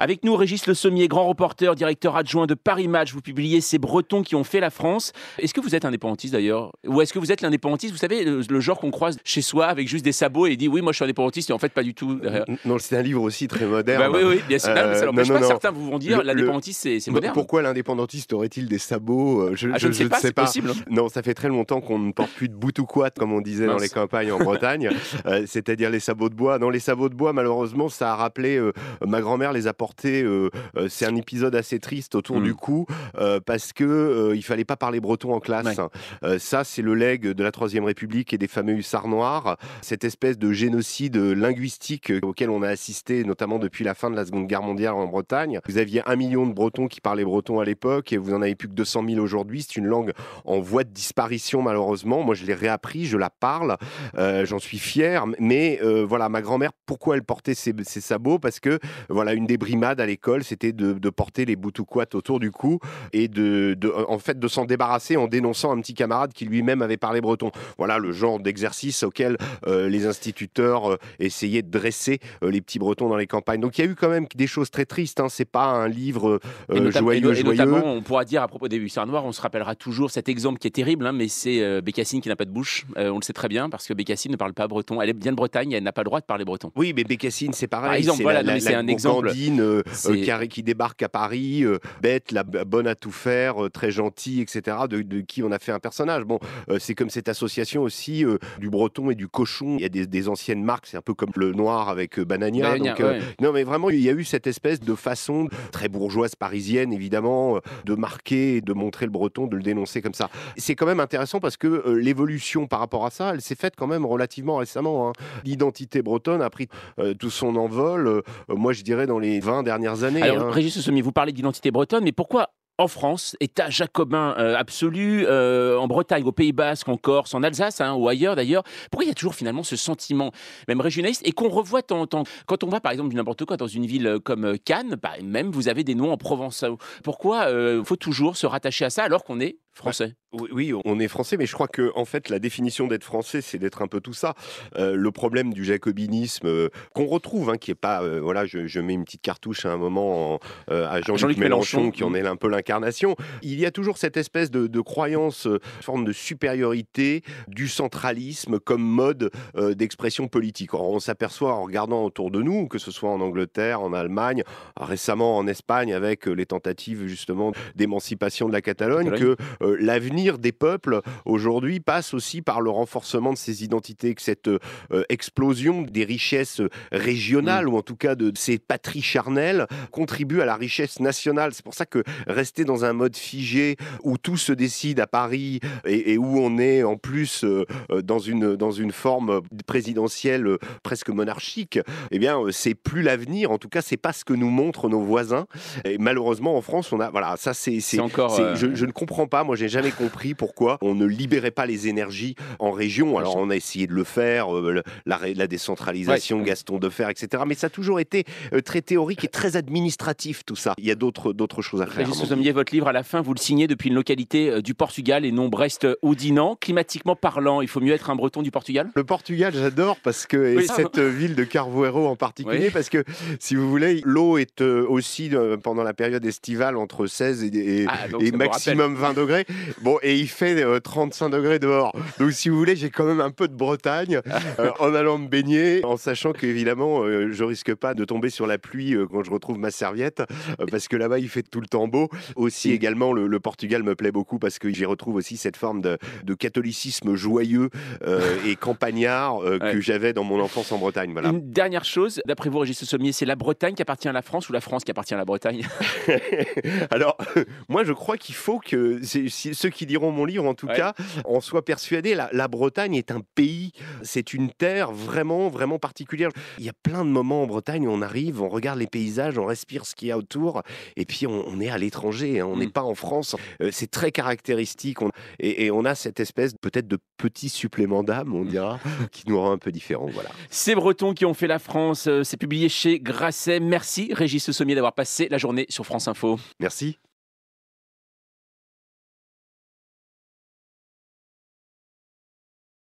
Avec nous, Régis Le Sommier, grand reporter, directeur adjoint de Paris Match. Vous publiez Ces Bretons qui ont fait la France. Est-ce que vous êtes indépendantiste d'ailleurs Ou est-ce que vous êtes l'indépendantiste Vous savez, le, genre qu'on croise chez soi avec juste des sabots et dit oui, moi je suis indépendantiste et en fait pas du tout. Non, c'est un livre aussi très moderne. Bah oui, oui, bien sûr. ça euh, pas. Certains vous vont dire l'indépendantiste, c'est, bah, moderne. Pourquoi l'indépendantiste aurait-il des sabots euh, ah, je, ne sais pas. Possible. Hein. Non, ça fait très longtemps qu'on ne porte plus de bout ou quoi, comme on disait dans les campagnes en Bretagne, euh, c'est-à-dire les sabots de bois. Non, les sabots de bois, malheureusement, ça a rappelé ma grand-mère les apports euh, euh, c'est un épisode assez triste autour du mm. coup euh, parce que il fallait pas parler breton en classe. ça, c'est le leg de la Troisième République et des fameux hussards noirs, cette espèce de génocide linguistique auquel on a assisté, notamment depuis la fin de la Seconde Guerre mondiale en Bretagne. Vous aviez un million de Bretons qui parlaient breton à l'époque, et vous en avez plus que 200 000 aujourd'hui. C'est une langue en voie de disparition, malheureusement. Moi, je l'ai réappris, je la parle, j'en suis fier. Mais voilà, ma grand-mère, pourquoi elle portait ses, sabots Parce que, voilà, une débris mad à l'école, c'était de, porter les boutouquats autour du cou et de, en fait de s'en débarrasser en dénonçant un petit camarade qui lui-même avait parlé breton. Voilà le genre d'exercice auquel euh, les instituteurs euh, essayaient de dresser euh, les petits bretons dans les campagnes. Donc il y a eu quand même des choses très tristes. Hein. C'est pas un livre joyeux, et, Notamment, on pourra dire à propos des hussards noirs, on se rappellera toujours cet exemple qui est terrible, hein, mais c'est Bécassine qui n'a pas de bouche. on le sait très bien parce que Bécassine ne parle pas breton. Elle est bien de Bretagne, elle n'a pas le droit de parler breton. Oui, mais Bécassine, c'est pareil. Par exemple, voilà, c'est un exemple qui, euh, euh, qui, débarque à Paris, euh, bête, la bonne à tout faire, très gentille, etc., de, qui on a fait un personnage. Bon, c'est comme cette association aussi du breton et du cochon. Il y a des, anciennes marques, c'est un peu comme le noir avec Banania. non, mais vraiment, il y a eu cette espèce de façon très bourgeoise parisienne, évidemment, de marquer de montrer le breton, de le dénoncer comme ça. C'est quand même intéressant parce que l'évolution par rapport à ça, elle s'est faite quand même relativement récemment. Hein. L'identité bretonne a pris tout son envol, moi je dirais dans les dernières années. Alors, hein. Régis vous parlez d'identité bretonne, mais pourquoi en France, État jacobin euh, absolu, euh, en Bretagne, au Pays Basque, en Corse, en Alsace hein, ou ailleurs d'ailleurs, pourquoi il y a toujours finalement ce sentiment, même régionaliste, et qu'on revoit tant Quand on va par exemple n'importe quoi dans une ville comme euh, Cannes, bah, même vous avez des noms en Provence. Pourquoi il faut toujours se rattacher à ça alors qu'on est bah, français. oui, on est français, mais je crois que en fait la définition d'être français, c'est d'être un peu tout ça. Euh, le problème du jacobinisme euh, qu'on retrouve, hein, qui est pas, euh, voilà, je, mets une petite cartouche à un moment à Jean-Luc Mélenchon, qui en mm. est un peu l'incarnation. Il y a toujours cette espèce de, croyance, forme de supériorité, du centralisme comme mode d'expression politique. on s'aperçoit en regardant autour de nous, que ce soit en Angleterre, en Allemagne, récemment en Espagne, avec les tentatives justement d'émancipation de la Catalogne. que euh, l'avenir des peuples aujourd'hui passe aussi par le renforcement de ces identités, que cette euh, explosion des richesses régionales, mm. ou en tout cas de, ces patries charnelles, contribue à la richesse nationale. C'est pour ça que rester dans un mode figé où tout se décide à Paris et, où on est en plus euh, dans, une, dans une forme présidentielle presque monarchique, eh bien, c'est plus l'avenir. En tout cas, c'est pas ce que nous montrent nos voisins. Et malheureusement, en France, on a. Voilà, ça, c'est. c'est encore. je, je ne comprends pas. Moi, j'ai jamais compris pourquoi on ne libérait pas les énergies en région. Alors on a essayé de le faire, euh, la, décentralisation, Gaston Gaston Fer, etc. Mais ça a toujours été euh, très théorique et très administratif tout ça. Il y a d'autres d'autres choses à faire. vous Sousamier, votre livre à la fin, vous le signez depuis une localité euh, du Portugal et non Brest odinan Climatiquement parlant, il faut mieux être un Breton du Portugal. Le Portugal, j'adore parce que cette ville de Carvoeiro en particulier, parce que si vous voulez, l'eau est aussi pendant la période estivale entre 16 et ah, maximum 20 degrés. Bon, et il fait 35 euh, degrés dehors. Donc, si vous voulez, j'ai quand même un peu de Bretagne euh, en allant me baigner, en sachant qu'évidemment, je euh, je risque pas de tomber sur la pluie quand je retrouve ma serviette, parce que là-bas, il fait tout le temps beau. Aussi, mm. également, le, Portugal me plaît beaucoup parce que j'y retrouve aussi cette forme de, catholicisme joyeux et campagnard que j'avais dans mon enfance en Bretagne. Voilà. Une dernière chose, d'après vous, Régis Sommier, c'est la Bretagne qui appartient à la France ou la France qui appartient à la Bretagne Alors, moi, je crois qu'il faut que ceux qui diront mon livre, en tout cas, en soient persuadés. La, Bretagne est un pays, c'est une terre vraiment, vraiment particulière. Il y a plein de moments en Bretagne où on arrive, on regarde les paysages, on respire ce qu'il y a autour, et puis on, est à l'étranger, hein. on n'est mm. pas en France. Euh, c'est très caractéristique, et, on a cette espèce peut-être de petit supplément d'âme, on mm. dira, qui nous rend un peu différents. Voilà. Ces Bretons qui ont fait la France, euh, c'est publié chez Grasset. Merci Régis Sommier d'avoir passé la journée sur France Info. Merci.